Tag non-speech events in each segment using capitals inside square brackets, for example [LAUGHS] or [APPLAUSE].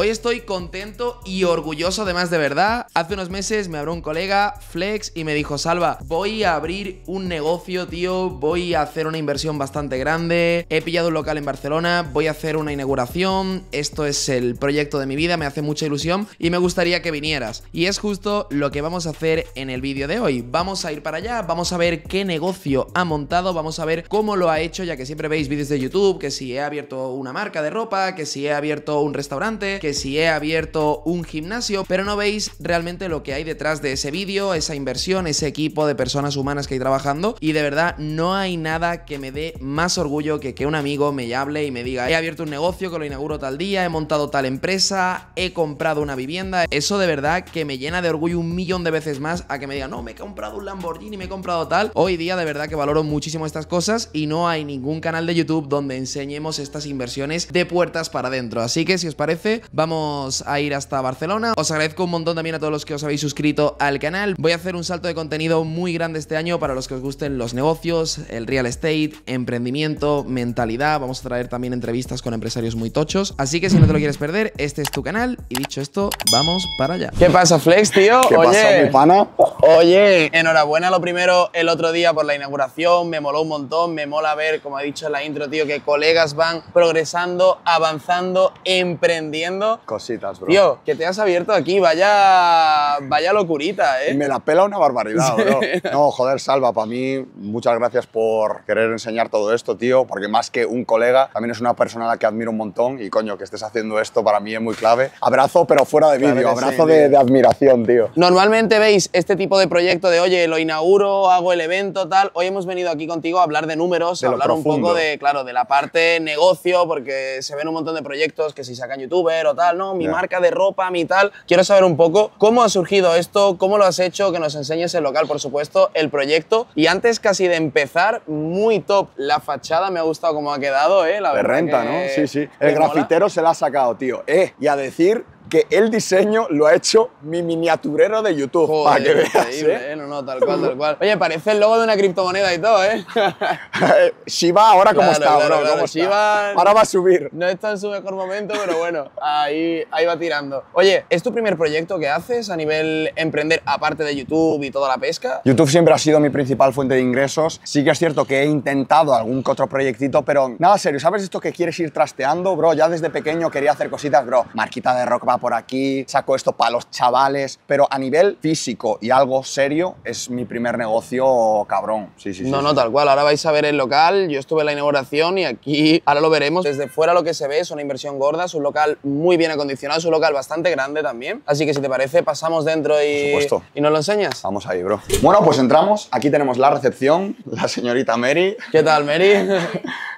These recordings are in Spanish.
Hoy estoy contento y orgulloso además de verdad. Hace unos meses me abrió un colega, Flex, y me dijo, Salva, voy a abrir un negocio, tío, voy a hacer una inversión bastante grande, he pillado un local en Barcelona, voy a hacer una inauguración, esto es el proyecto de mi vida, me hace mucha ilusión y me gustaría que vinieras. Y es justo lo que vamos a hacer en el vídeo de hoy. Vamos a ir para allá, vamos a ver qué negocio ha montado, vamos a ver cómo lo ha hecho, ya que siempre veis vídeos de YouTube, que si he abierto una marca de ropa, que si he abierto un restaurante, que si he abierto un gimnasio, pero no veis realmente lo que hay detrás de ese vídeo, esa inversión, ese equipo de personas humanas que hay trabajando y de verdad no hay nada que me dé más orgullo que que un amigo me hable y me diga he abierto un negocio que lo inauguro tal día, he montado tal empresa, he comprado una vivienda. Eso de verdad que me llena de orgullo un millón de veces más a que me diga no, me he comprado un Lamborghini, me he comprado tal. Hoy día de verdad que valoro muchísimo estas cosas y no hay ningún canal de YouTube donde enseñemos estas inversiones de puertas para adentro. Así que si os parece, vamos a ir hasta Barcelona. Os agradezco un montón también a todos los que os habéis suscrito al canal. Voy a hacer un salto de contenido muy grande este año para los que os gusten los negocios, el real estate, emprendimiento, mentalidad. Vamos a traer también entrevistas con empresarios muy tochos. Así que si no te lo quieres perder, este es tu canal. Y dicho esto, vamos para allá. ¿Qué pasa, Flex, tío? ¿Qué pasa, mi pana? Oye, enhorabuena lo primero el otro día por la inauguración. Me moló un montón. Me mola ver, como ha dicho en la intro, tío, que colegas van progresando, avanzando, emprendiendo Cositas, bro. Tío, que te has abierto aquí, vaya, vaya locurita, ¿eh? Me la pela una barbaridad, bro. No, joder, Salva, para mí, muchas gracias por querer enseñar todo esto, tío, porque más que un colega, también es una persona a la que admiro un montón y, coño, que estés haciendo esto para mí es muy clave. Abrazo, pero fuera de mí, vídeo, abrazo de, admiración, tío. Normalmente veis este tipo de proyecto de, oye, lo inauguro, hago el evento, tal. Hoy hemos venido aquí contigo a hablar de números, a hablar un poco de, claro, de la parte negocio, porque se ven un montón de proyectos que si sacan youtuber o ¿no? Mi marca de ropa, mi tal. Quiero saber un poco cómo ha surgido esto, cómo lo has hecho, que nos enseñes el local, por supuesto, el proyecto. Y antes casi de empezar, muy top. La fachada me ha gustado cómo ha quedado, ¿eh? La de renta, ¿no? Sí, sí. El grafitero se la ha sacado, tío. Eh, y a decir que el diseño lo ha hecho mi miniaturero de YouTube. para que veas. ¿eh? Eh, no, tal cual, tal Oye, parece el logo de una criptomoneda y todo, ¿eh? [LAUGHS] Shiba ahora como está, bro, Shiba Ahora va a subir. No está en su mejor momento, pero bueno, ahí, ahí va tirando. Oye, ¿es tu primer proyecto que haces a nivel emprender aparte de YouTube y toda la pesca? YouTube siempre ha sido mi principal fuente de ingresos. Sí que es cierto que he intentado algún otro proyectito, pero nada serio, ¿sabes esto que quieres ir trasteando, bro? Ya desde pequeño quería hacer cositas, bro. Marquita de rock por aquí, saco esto para los chavales, pero a nivel físico y algo serio es mi primer negocio cabrón. Sí, sí, sí, no, no, tal cual. Ahora vais a ver el local, yo estuve en la inauguración y aquí ahora lo veremos. Desde fuera lo que se ve es una inversión gorda, es un local muy bien acondicionado, es un local bastante grande también. Así que si te parece, pasamos dentro y, y nos lo enseñas. Vamos ahí, bro. Bueno, pues entramos, aquí tenemos la recepción, la señorita Mary. ¿Qué tal, Mary? [LAUGHS]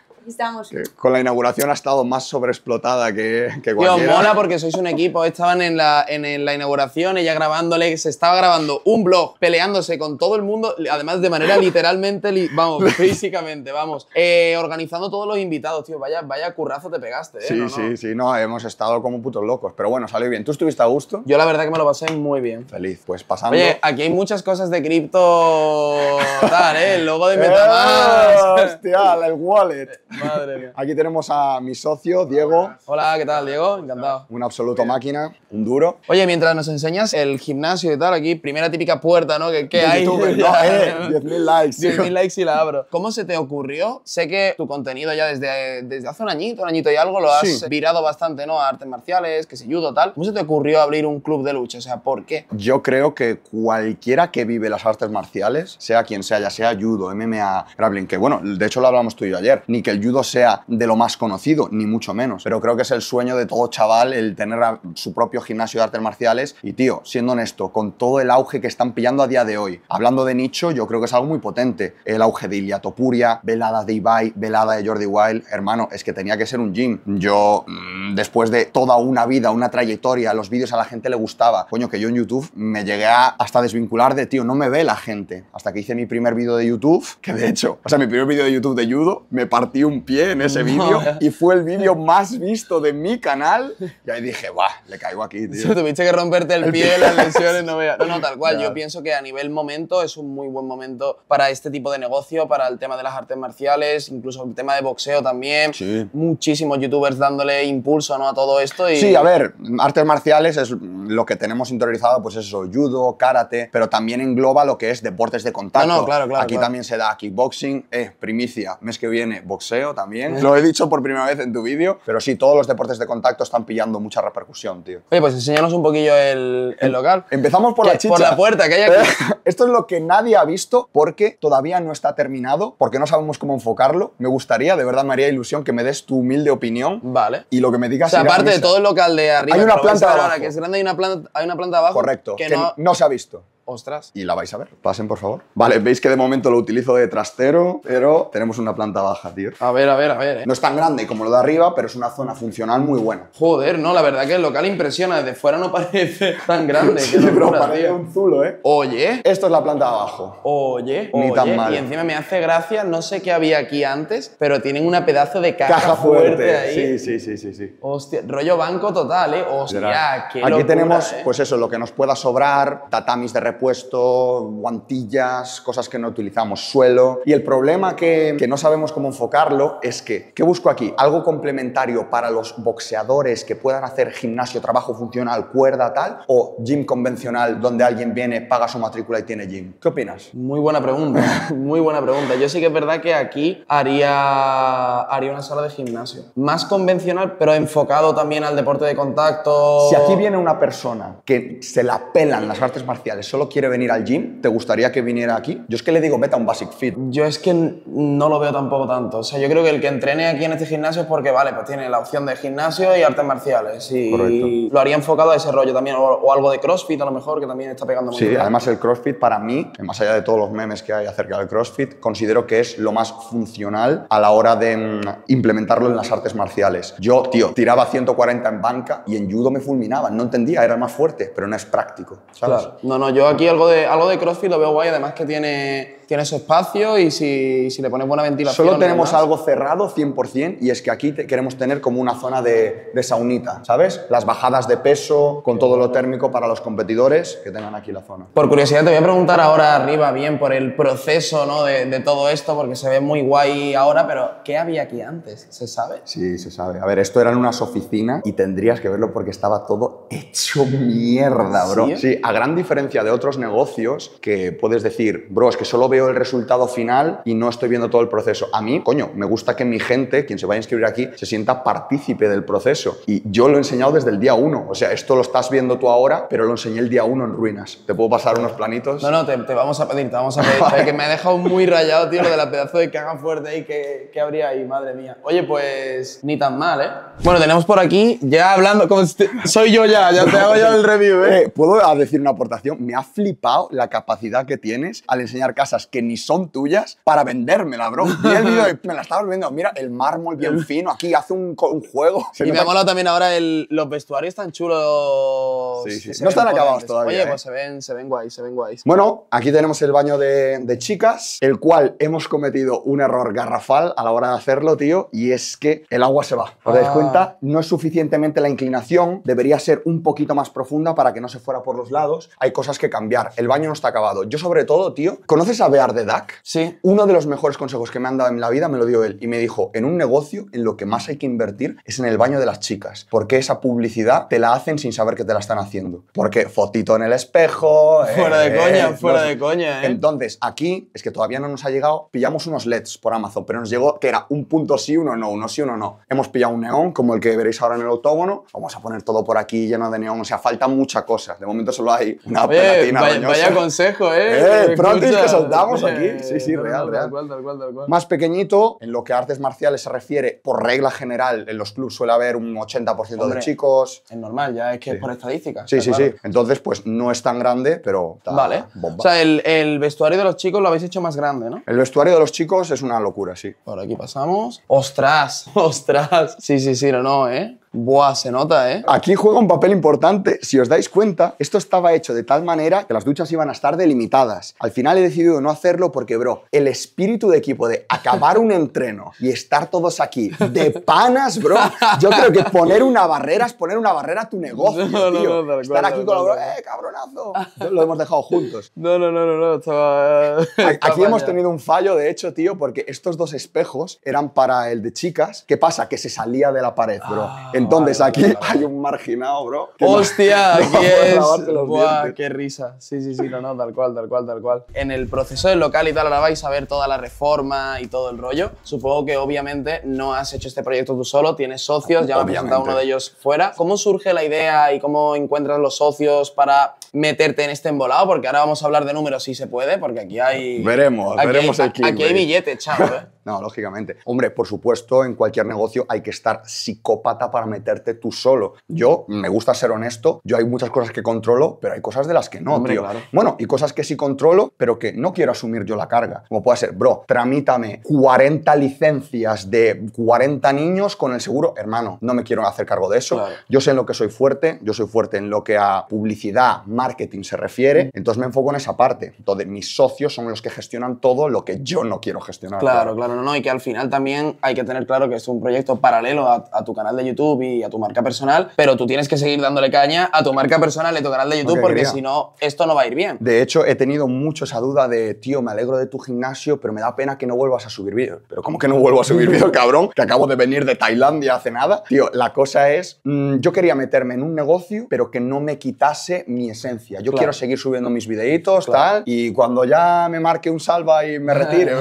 con la inauguración ha estado más sobreexplotada que, que cualquiera. Dios, mola porque sois un equipo. Estaban en la, en, la inauguración, ella grabándole, se estaba grabando un blog peleándose con todo el mundo, además de manera [LAUGHS] literalmente, vamos, físicamente, vamos. Eh, organizando todos los invitados, tío. Vaya, vaya currazo te pegaste, ¿eh? Sí, sí, sí. No, hemos estado como putos locos. Pero bueno, salió bien. ¿Tú estuviste a gusto? Yo la verdad que me lo pasé muy bien. Feliz. Pues pasando... Oye, aquí hay muchas cosas de cripto... tal, ¿eh? El logo de [LAUGHS] ¡Eh, ¡Hostia! El wallet. [LAUGHS] Madre mía. Aquí tenemos a mi socio, Diego. Hola, ¿qué tal, Diego? Encantado. Un absoluto máquina, un duro. Oye, mientras nos enseñas el gimnasio y tal, aquí, primera típica puerta, ¿no? ¿Qué hay. 10.000 [LAUGHS] likes. 10.000 eh, likes y la abro. ¿Cómo se te ocurrió? Sé que tu contenido ya desde, desde hace un añito, un añito y algo, lo has virado bastante, ¿no? A artes marciales, que se judo, tal. ¿Cómo se te ocurrió abrir un club de lucha? O sea, ¿por qué? Yo creo que cualquiera que vive las artes marciales, sea quien sea, ya sea judo, MMA, grappling, que bueno, de hecho lo hablamos tú y yo ayer, ni que el sea de lo más conocido, ni mucho menos. Pero creo que es el sueño de todo chaval el tener su propio gimnasio de artes marciales. Y tío, siendo honesto, con todo el auge que están pillando a día de hoy, hablando de nicho, yo creo que es algo muy potente. El auge de Iliatopuria, velada de Ibai, velada de Jordi Wild, hermano, es que tenía que ser un gym. Yo, mm, después de toda una vida, una trayectoria, los vídeos a la gente le gustaba. Coño, que yo en YouTube me llegué a hasta desvincular de, tío, no me ve la gente. Hasta que hice mi primer vídeo de YouTube, que de hecho, o sea, mi primer vídeo de YouTube de judo, me partí un pie en ese vídeo y fue el vídeo [LAUGHS] más visto de mi canal. Y ahí dije, ¡buah! le caigo aquí, tío. [LAUGHS] tuviste que romperte el, pie, las lesiones, no veas. No, no, tal cual. [LAUGHS] Yo pienso que a nivel momento es un muy buen momento para este tipo de negocio, para el tema de las artes marciales, incluso el tema de boxeo también. Muchísimos youtubers dándole impulso ¿no? a todo esto. Y... Sí, a ver, artes marciales es lo que tenemos interiorizado, pues eso, judo, karate, pero también engloba lo que es deportes de contacto. No, no, claro, claro. Aquí también se da kickboxing, es eh, primicia, mes que viene, boxeo también. Lo he dicho por primera vez en tu vídeo, pero sí, todos los deportes de contacto están pillando mucha repercusión, tío. Oye, pues enséñanos un poquillo el, em, local. Empezamos por la chicha. Por la puerta que hay aquí. [LAUGHS] Esto es lo que nadie ha visto porque todavía no está terminado, porque no sabemos cómo enfocarlo. Me gustaría, de verdad María, ilusión que me des tu humilde opinión. Vale. Y lo que me digas. aparte de todo el local de arriba. Hay una planta abajo. que es grande, hay una planta, hay una planta abajo. Correcto. Que, no se ha visto ostras, y la vais a ver. Pasen, por favor. Vale, veis que de momento lo utilizo de trastero, pero tenemos una planta baja, tío. A ver, a ver, a ver. Eh. No es tan grande como lo de arriba, pero es una zona funcional muy buena. Joder, no, la verdad que el local impresiona. Desde fuera no [LAUGHS] parece tan grande. sí, parece un zulo, ¿eh? Oye. Esto es la planta de abajo. Oye. Ni tan mal. Y encima me hace gracia, no sé qué había aquí antes, pero tienen una pedazo de caja, caja fuerte. Sí, sí, sí, sí, Hostia, rollo banco total, ¿eh? Hostia, qué Aquí tenemos, eh. pues eso, lo que nos pueda sobrar, tatamis de puesto, guantillas, cosas que no utilizamos, suelo. Y el problema que, no sabemos cómo enfocarlo es que, ¿qué busco aquí? Algo complementario para los boxeadores que puedan hacer gimnasio, trabajo funcional, cuerda, tal, o gym convencional donde alguien viene, paga su matrícula y tiene gym. ¿Qué opinas? Muy buena pregunta, [LAUGHS] muy buena pregunta. Yo sí que es verdad que aquí haría, haría una sala de gimnasio. Más convencional, pero enfocado también al deporte de contacto. Si aquí viene una persona que se la pelan las artes marciales, solo quiere venir al gym, ¿te gustaría que viniera aquí? Yo es que le digo, vete a un Basic Fit. Yo es que no lo veo tampoco tanto. O sea, yo creo que el que entrene aquí en este gimnasio es porque, vale, pues tiene la opción de gimnasio y artes marciales. Y Correcto. lo haría enfocado a ese rollo también. O, algo de CrossFit, a lo mejor, que también está pegando mucho. Sí, además el CrossFit para mí, más allá de todos los memes que hay acerca del CrossFit, considero que es lo más funcional a la hora de mm, implementarlo en las artes marciales. Yo, tío, tiraba 140 en banca y en judo me fulminaba. No entendía, era más fuerte, pero no es práctico. ¿sabes? No, no, yo aquí algo de, algo de CrossFit lo veo guay, además que tiene, tiene su espacio y si, si le pones buena ventilación. Solo tenemos algo cerrado 100% y es que aquí queremos tener como una zona de, de, saunita, ¿sabes? Las bajadas de peso, con todo lo térmico para los competidores que tengan aquí la zona. Por curiosidad, te voy a preguntar ahora arriba bien por el proceso ¿no? de, todo esto, porque se ve muy guay ahora, pero ¿qué había aquí antes? ¿Se sabe? Sí, se sabe. A ver, esto eran unas oficinas y tendrías que verlo porque estaba todo hecho mierda, bro. Sí, a gran diferencia de otros otros negocios que puedes decir, bro, es que solo veo el resultado final y no estoy viendo todo el proceso. A mí, coño, me gusta que mi gente, quien se vaya a inscribir aquí, se sienta partícipe del proceso. Y yo lo he enseñado desde el día uno. O sea, esto lo estás viendo tú ahora, pero lo enseñé el día uno en ruinas. ¿Te puedo pasar unos planitos? No, no, te, vamos a pedir, te vamos a pedir. [LAUGHS] que me ha dejado muy rayado, tío, lo de la [LAUGHS] pedazo de que hagan fuerte ahí que, que habría ahí, madre mía. Oye, pues ni tan mal, ¿eh? Bueno, tenemos por aquí, ya hablando, soy yo ya, ya te hago ya el review, ¿eh? ¿eh? ¿Puedo decir una aportación? Me hace flipado la capacidad que tienes al enseñar casas que ni son tuyas para vendérmela, bro. Y me la estabas viendo. Mira, el mármol bien [LAUGHS] fino, aquí hace un, juego. y me molado también ahora los vestuarios tan chulos. Sí, sí. No están acabados todavía. Oye, pues eh. se ven, se ven guays, se ven guays. Bueno, aquí tenemos el baño de, chicas, el cual hemos cometido un error garrafal a la hora de hacerlo, tío, y es que el agua se va. ¿Os dais ah. cuenta? No es suficientemente la inclinación, debería ser un poquito más profunda para que no se fuera por los lados. Hay cosas que el baño no está acabado. Yo sobre todo, tío, ¿conoces a Bear de Duck? Sí. Uno de los mejores consejos que me han dado en la vida me lo dio él y me dijo, en un negocio en lo que más hay que invertir es en el baño de las chicas, porque esa publicidad te la hacen sin saber que te la están haciendo. Porque fotito en el espejo... Eh, fuera de coña, eh, fuera de coña. Eh. Entonces, aquí es que todavía no nos ha llegado, pillamos unos LEDs por Amazon, pero nos llegó que era un punto sí, uno no, uno sí, uno no. Hemos pillado un neón como el que veréis ahora en el autógono, vamos a poner todo por aquí lleno de neón, o sea, falta mucha cosa. De momento solo hay una Oye, vaya, consejo, ¿eh? eh pronto, que aquí. Sí, sí, eh, real, real. Más pequeñito, en lo que artes marciales se refiere, por regla general, en los clubs suele haber un 80% de chicos. Es normal, ya es que es por estadística. Sí, sí, sí. Entonces, pues no es tan grande, pero. vale. O sea, el, el, vestuario de los chicos lo habéis hecho más grande, ¿no? El vestuario de los chicos es una locura, sí. Por aquí pasamos. ¡Ostras! [LAUGHS] ¡Ostras! Sí, sí, sí, no, no, ¿eh? Buah, se nota, ¿eh? Aquí juega un papel importante. Si os dais cuenta, esto estaba hecho de tal manera que las duchas iban a estar delimitadas. Al final he decidido no hacerlo porque, bro, el espíritu de equipo de acabar un entreno y estar todos aquí de [LAUGHS] panas, bro, yo creo que poner una barrera es poner una barrera a tu negocio, [LAUGHS] estar aquí con la bro, ¡eh, cabronazo! Lo hemos dejado juntos. [LAUGHS] No, no, no, no, no, estaba... aquí hemos tenido un fallo, de hecho, tío, porque estos dos espejos eran para el de chicas. ¿Qué pasa? Que se salía de la pared, bro. Ah. Entonces, aquí hay un marginado, bro. ¡Hostia! [LAUGHS] aquí es... Buah, ¡Qué risa! Sí, sí, sí, no, no, tal cual, tal cual, tal cual. En el proceso del local y tal, ahora vais a ver toda la reforma y todo el rollo. Supongo que obviamente no has hecho este proyecto tú solo, tienes socios, ya me plantado uno de ellos fuera. ¿Cómo surge la idea y cómo encuentras los socios para meterte en este embolado? Porque ahora vamos a hablar de números si se puede, porque aquí hay... Veremos, veremos hay, aquí. Aquí hay billete, chao, ¿eh? [LAUGHS] lógicamente. Hombre, por supuesto, en cualquier negocio hay que estar psicópata para meterte tú solo. Yo me gusta ser honesto, yo hay muchas cosas que controlo, pero hay cosas de las que no, tío. Bueno, y cosas que sí controlo, pero que no quiero asumir yo la carga. Como puede ser, bro, tramítame 40 licencias de 40 niños con el seguro. Hermano, no me quiero hacer cargo de eso. Yo sé en lo que soy fuerte, yo soy fuerte en lo que a publicidad, marketing se refiere, mm. entonces me enfoco en esa parte. Entonces, mis socios son los que gestionan todo lo que yo no quiero gestionar. claro. claro y que al final también hay que tener claro que es un proyecto paralelo a, tu canal de YouTube y a tu marca personal, pero tú tienes que seguir dándole caña a tu marca personal y a tu canal de YouTube porque si no, esto no va a ir bien. De hecho, he tenido mucho esa duda de, tío, me alegro de tu gimnasio, pero me da pena que no vuelvas a subir vídeo Pero ¿cómo que no vuelvo a subir [LAUGHS] vídeo cabrón? Que acabo de venir de Tailandia hace nada. Tío, la cosa es, mm, yo quería meterme en un negocio, pero que no me quitase mi esencia. Yo quiero seguir subiendo mis videitos, tal, y cuando ya me marque un salva y me [LAUGHS] retire,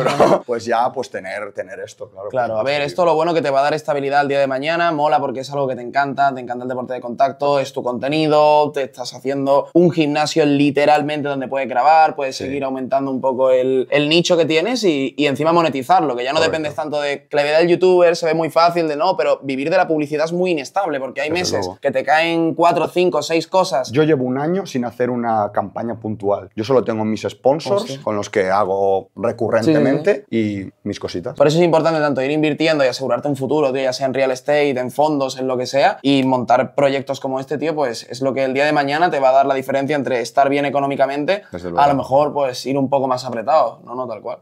pues ya, pues te tener, esto, claro. Claro, a ver, esto lo bueno que te va a dar estabilidad al día de mañana, mola porque es algo que te encanta, te encanta el deporte de contacto, es tu contenido, te estás haciendo un gimnasio literalmente donde puedes grabar, puedes seguir aumentando un poco el, nicho que tienes y, y, encima monetizarlo, que ya no dependes tanto de la claridad del youtuber, se ve muy fácil de no, pero vivir de la publicidad es muy inestable porque hay meses que te caen cuatro, cinco, seis cosas. Yo llevo un año sin hacer una campaña puntual. Yo solo tengo mis sponsors con los que hago recurrentemente y mis por eso es importante tanto ir invirtiendo y asegurarte un futuro, ya sea en real estate, en fondos, en lo que sea, y montar proyectos como este, tío, pues es lo que el día de mañana te va a dar la diferencia entre estar bien económicamente, a lo mejor pues ir un poco más apretado, no, no, tal cual.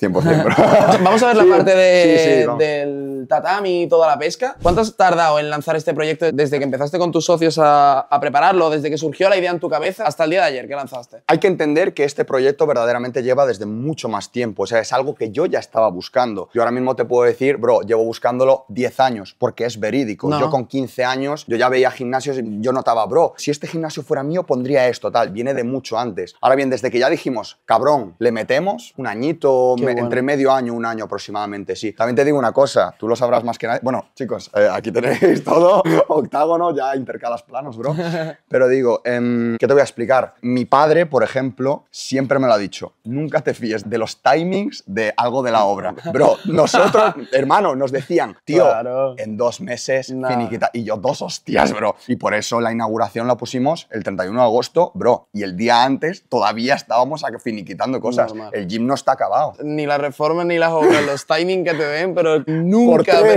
100%. [LAUGHS] Vamos a ver la parte de, del tatami y toda la pesca. ¿Cuánto has tardado en lanzar este proyecto desde que empezaste con tus socios a, prepararlo, desde que surgió la idea en tu cabeza hasta el día de ayer que lanzaste? Hay que entender que este proyecto verdaderamente lleva desde mucho más tiempo, o sea, es algo que yo ya estaba buscando. Yo ahora mismo te puedo decir, bro, llevo buscándolo 10 años, porque es verídico. Yo con 15 años, yo ya veía gimnasios y yo notaba, bro, si este gimnasio fuera mío pondría esto, tal, viene de mucho antes. Ahora bien, desde que ya dijimos, cabrón, le metemos un añito, entre medio año, un año aproximadamente, sí. También te digo una cosa, tú lo sabrás más que nadie. Bueno, chicos, eh, aquí tenéis [LAUGHS] todo, octágono, ya intercalas planos, bro. [LAUGHS] Pero digo, em, ¿qué te voy a explicar? Mi padre, por ejemplo, siempre me lo ha dicho, nunca te fíes de los timings de algo de la obra. [LAUGHS] Bro, nosotros, hermano, nos decían, tío, en dos meses, finiquita. Y yo, dos hostias, bro. Y por eso la inauguración la pusimos el 31 de agosto, bro. Y el día antes todavía estábamos finiquitando cosas. El gym no está acabado. Ni la reforma ni las obras, los timings que te ven, pero nunca por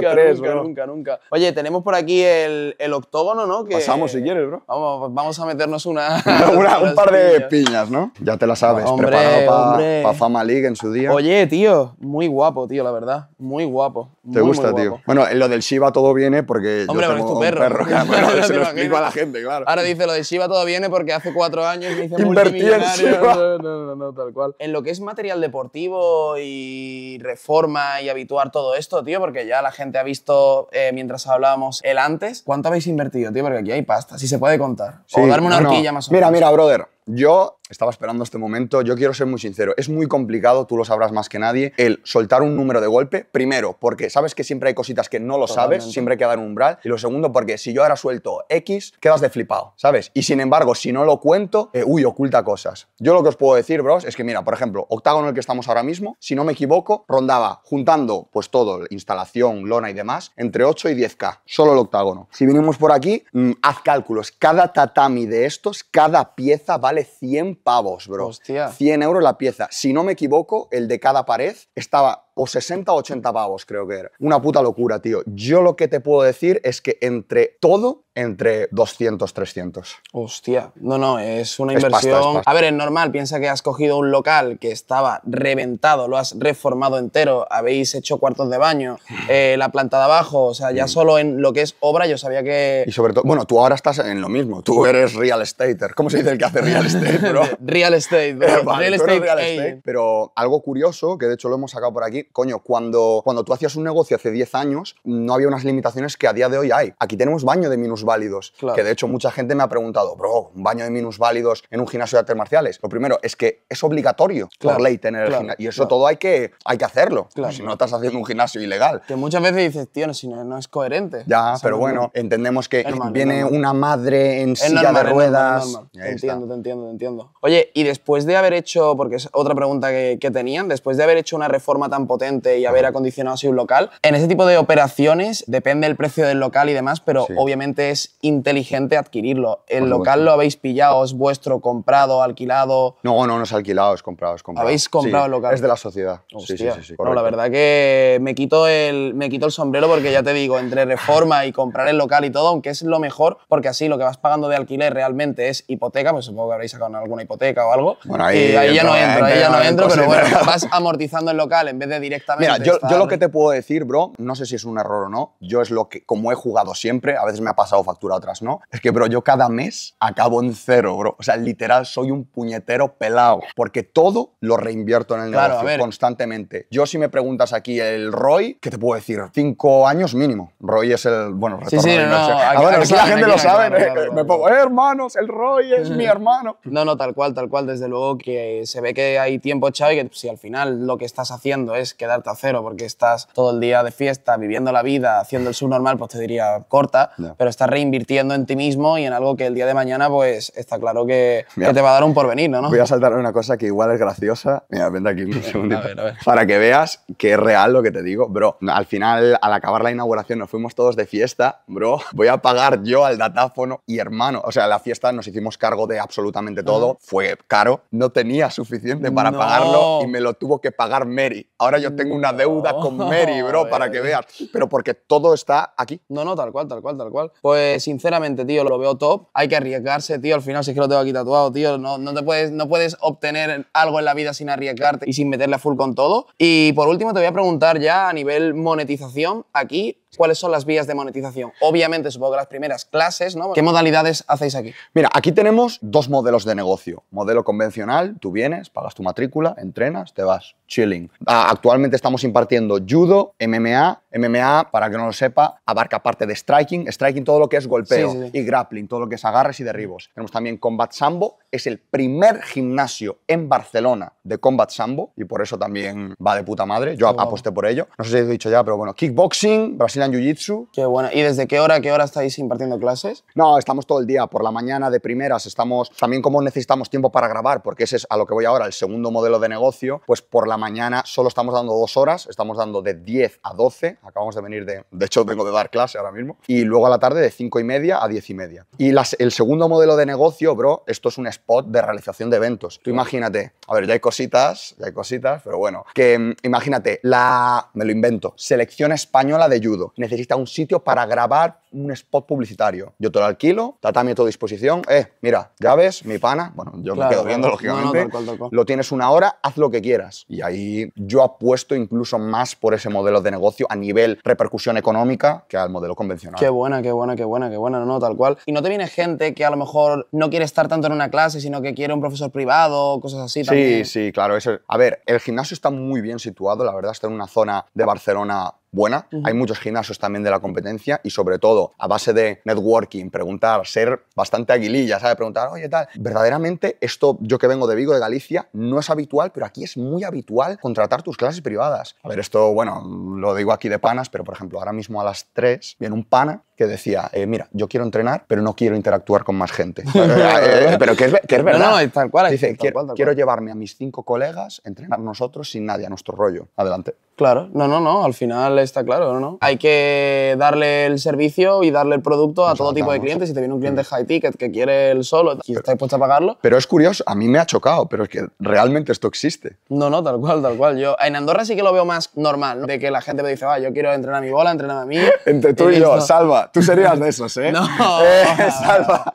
pero nunca, nunca, nunca, nunca. Oye, tenemos por aquí el, octógono, ¿no? Que, Pasamos si quieres, bro. Vamos, a meternos una, [LAUGHS] un [LAUGHS] par de piñas, ¿no? Ya te la sabes, hombre, preparado para Fama League en su día. Oye, tío, muy guapo, tío, la verdad. Muy guapo. ¿Te gusta, tío? Bueno, en lo del Shiva todo viene porque hombre, yo es tu perro. un perro. la gente, claro. Ahora dice, lo del Shiva todo viene porque hace cuatro años me hice [LAUGHS] multimillonario. No, no, no, no, tal cual. En lo que es material deportivo y reforma y habituar todo esto, tío? Porque ya la gente ha visto, eh, mientras hablábamos, el antes. ¿Cuánto habéis invertido, tío? Porque aquí hay pasta, si se puede contar. o darme una horquilla más o menos. Mira, mira, brother. Yo estaba esperando este momento, yo quiero ser muy sincero, es muy complicado, tú lo sabrás más que nadie, el soltar un número de golpe, primero, porque sabes que siempre hay cositas que no lo sabes, siempre hay que un umbral, y lo segundo, porque si yo ahora suelto X, quedas de flipado, ¿sabes? Y sin embargo, si no lo cuento, eh, uy, oculta cosas. Yo lo que os puedo decir, bros, es que mira, por ejemplo, octágono en el que estamos ahora mismo, si no me equivoco, rondaba juntando pues todo, instalación, lona y demás, entre 8 y 10k, solo el octágono. Si vinimos por aquí, mm, haz cálculos, cada tatami de estos, cada pieza vale 100 pavos, bro. Hostia. 100 euros la pieza. Si no me equivoco, el de cada pared estaba o 60 o 80 pavos, creo que era. Una puta locura, tío. Yo lo que te puedo decir es que entre todo, entre 200, 300. Hostia. No, no, es una inversión. A ver, es normal. Piensa que has cogido un local que estaba reventado, lo has reformado entero, habéis hecho cuartos de baño, [LAUGHS] eh, la planta de abajo, o sea, ya mm. solo en lo que es obra, yo sabía que. Y sobre todo, bueno, tú ahora estás en lo mismo. Tú eres real estater. ¿Cómo se dice el que hace real estate, [LAUGHS] real, estate [LAUGHS] real estate. Pero algo curioso, que de hecho lo hemos sacado por aquí, coño, cuando, cuando tú hacías un negocio hace 10 años, no había unas limitaciones que a día de hoy hay. Aquí tenemos baño de minusválidos, que de hecho mucha gente me ha preguntado, bro, un baño de minusválidos en un gimnasio de artes marciales. Lo primero es que es obligatorio por ley tener el gimnasio. Y eso todo hay que, hay que hacerlo. Si no, estás haciendo un gimnasio ilegal. Que muchas veces dices, tío, no, es coherente. Ya, pero bueno, entendemos que viene una madre en silla de ruedas. entiendo, te entiendo, te entiendo. Oye, y después de haber hecho, porque es otra pregunta que, que tenían, después de haber hecho una reforma tan potente, y haber acondicionado así un local. En ese tipo de operaciones depende el precio del local y demás, pero obviamente es inteligente adquirirlo. El local lo habéis pillado, es vuestro, comprado, alquilado. No, no, no es alquilado, es comprado, es comprado. Habéis comprado el local. Es de la sociedad. Sí, sí, sí. no, la verdad que me quito, el, me quito el sombrero porque ya te digo, entre reforma y comprar el local y todo, aunque es lo mejor, porque así lo que vas pagando de alquiler realmente es hipoteca, pues supongo que habréis sacado alguna hipoteca o algo. Bueno, ahí, ya no entro, ahí ya no entro, pero bueno, vas amortizando el local en vez de directamente. Mira, yo, lo que te puedo decir, bro, no sé si es un error o no, yo es lo que, como he jugado siempre, a veces me ha pasado factura, otras no, es que, bro, yo cada mes acabo en cero, bro. O sea, literal, soy un puñetero pelado, porque todo lo reinvierto en el negocio constantemente. Yo si me preguntas aquí el ROI, ¿qué te puedo decir? Cinco años mínimo. ROI es el, bueno, retorno sí, sí, no, a ah, la gente lo sabe, ¿eh? me pongo, eh, hermanos, el ROI es mi [LAUGHS] hermano. No, no, tal cual, tal cual, desde luego que se ve que hay tiempo, Chávez, que si al final lo que estás haciendo es quedarte a cero porque estás todo el día de fiesta, viviendo la vida, haciendo el subnormal, pues te diría corta, pero estás reinvirtiendo en ti mismo y en algo que el día de mañana, pues está claro que, te va a dar un porvenir, ¿no? Voy a saltar una cosa que igual es graciosa. Mira, vente aquí un Para que veas que es real lo que te digo, bro. Al final, al acabar la inauguración, nos fuimos todos de fiesta, bro. Voy a pagar yo al datáfono y hermano. O sea, la fiesta nos hicimos cargo de absolutamente todo. Fue caro. No tenía suficiente para pagarlo y me lo tuvo que pagar Mary. Ahora yo tengo una deuda con Mary, bro, para que veas. Pero porque todo está aquí. No, no, tal cual, tal cual, tal cual. Pues sinceramente, tío, lo veo top. Hay que arriesgarse, tío. Al final, si es que lo tengo aquí tatuado, tío, no, no, te puedes, no puedes obtener algo en la vida sin arriesgarte y sin meterle a full con todo. Y por último, te voy a preguntar ya a nivel monetización, aquí, ¿Cuáles son las vías de monetización? Obviamente, supongo que las primeras clases, ¿no? ¿Qué modalidades hacéis aquí? Mira, aquí tenemos dos modelos de negocio. Modelo convencional, tú vienes, pagas tu matrícula, entrenas, te vas, chilling. Ah, actualmente estamos impartiendo judo, MMA MMA, para que no lo sepa, abarca parte de striking, striking todo lo que es golpeo, y grappling, todo lo que es agarres y derribos. Tenemos también Combat Sambo, es el primer gimnasio en Barcelona de Combat Sambo, y por eso también va de puta madre, yo aposté por ello. No sé si he dicho ya, pero bueno, kickboxing, Brazilian Jiu-Jitsu. Qué bueno, ¿y desde qué hora, qué hora estáis impartiendo clases? No, estamos todo el día, por la mañana de primeras, estamos también como necesitamos tiempo para grabar, porque ese es a lo que voy ahora, el segundo modelo de negocio, pues por la mañana solo estamos dando dos horas, estamos dando de 10 a 12 acabamos de venir de, de hecho vengo de dar clase ahora mismo, y luego a la tarde de 5 y media a 10 y media. Y las, el segundo modelo de negocio, bro, esto es un spot de realización de eventos. Tú imagínate, a ver, ya hay cositas, ya hay cositas, pero bueno, que mm, imagínate, la, me lo invento, selección española de judo, necesita un sitio para grabar un spot publicitario. Yo te lo alquilo, tatami a tu disposición, eh, mira, ya ves, mi pana, bueno, yo me quedo viendo, lógicamente, lo tienes una hora, haz lo que quieras. Y ahí yo apuesto incluso más por ese modelo de negocio a nivel nivel repercusión económica que al modelo convencional. Qué buena, qué buena, qué buena, qué buena, no, tal cual. Y no te viene gente que a lo mejor no quiere estar tanto en una clase, sino que quiere un profesor privado, cosas así también. Sí, sí, claro. A ver, el gimnasio está muy bien situado, la verdad, está en una zona de Barcelona buena. Hay muchos gimnasios también de la competencia y sobre todo a base de networking, preguntar, ser bastante aguililla, ¿sabes? Preguntar, oye, tal, verdaderamente esto, yo que vengo de Vigo, de Galicia, no es habitual, pero aquí es muy habitual contratar tus clases privadas. A ver, esto, bueno, lo digo aquí de panas, pero por ejemplo, ahora mismo a las 3 viene un pana que decía, eh, mira, yo quiero entrenar, pero no quiero interactuar con más gente. [LAUGHS] Eh, eh, pero que es, que verdad. No, tal cual. Dice, quiero, llevarme a mis cinco colegas, entrenar nosotros sin nadie a nuestro rollo. Adelante. Claro, no, no, no, al final está claro, ¿no? Hay que darle el servicio y darle el producto a todo tipo de clientes. Si te viene un cliente high ticket que quiere el solo y está dispuesto a pagarlo. Pero es curioso, a mí me ha chocado, pero es que realmente esto existe. No, no, tal cual, tal cual. Yo en Andorra sí que lo veo más normal, de que la gente me dice, ah, yo quiero entrenar mi bola, entrenar a mí. [LAUGHS] Entre tú y yo, salva, Tú serías de esos, ¿eh? [LAUGHS] No. Eh, salva.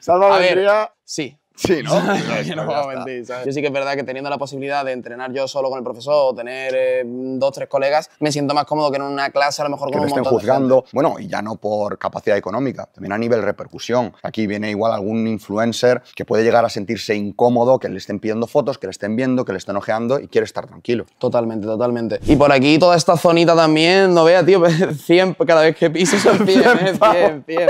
Salva a sí. Sí, ¿no? [LAUGHS] yo, mentir, yo sí que es verdad que teniendo la posibilidad de entrenar yo solo con el profesor o tener eh, dos, tres colegas, me siento más cómodo que en una clase a lo mejor con que un estén juzgando. Bueno, y ya no por capacidad económica, también a nivel repercusión. Aquí viene igual algún influencer que puede llegar a sentirse incómodo, que le estén pidiendo fotos, que le estén viendo, que le estén ojeando y quiere estar tranquilo. Totalmente, totalmente. Y por aquí toda esta zonita también, no vea, tío, [LAUGHS] cada vez que piso son 100, 100, 100,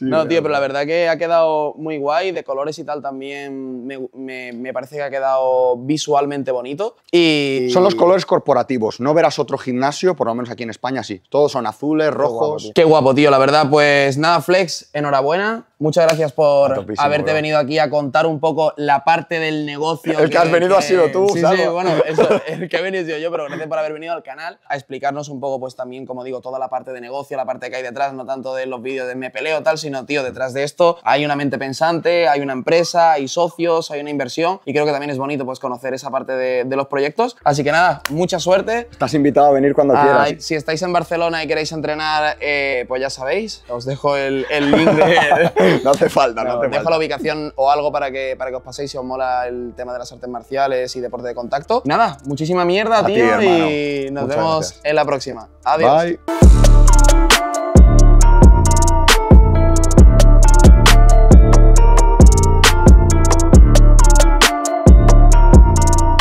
No, tío, pero la verdad que ha quedado muy guay, de colores y tal también me, parece que ha quedado visualmente bonito. Y... Son los colores corporativos. No verás otro gimnasio, por lo menos aquí en España sí. Todos son azules, rojos. Qué guapo, tío. La verdad, pues nada, Flex, enhorabuena. Muchas gracias por haberte venido aquí a contar un poco la parte del negocio. El que, has venido ha sido tú, sí, Sí, bueno, [LAUGHS] el que he venido yo, pero gracias por haber venido al canal a explicarnos un poco, pues también, como digo, toda la parte de negocio, la parte que hay detrás, no tanto de los vídeos de me peleo tal, sino, tío, detrás de esto hay una mente pensante, hay una empresa, hay socios, hay una inversión y creo que también es bonito, pues, conocer esa parte de, los proyectos. Así que nada, mucha suerte. Estás invitado a venir cuando quieras. Si estáis en Barcelona y queréis entrenar, eh, pues ya sabéis, os dejo el, el link de... [LAUGHS] [LAUGHS] no hace falta, no, hace dejo la ubicación o algo para que, para que os paséis si os mola el tema de las artes marciales y deporte de contacto. Nada, muchísima mierda, tío, y nos vemos en la próxima. Adiós. Bye.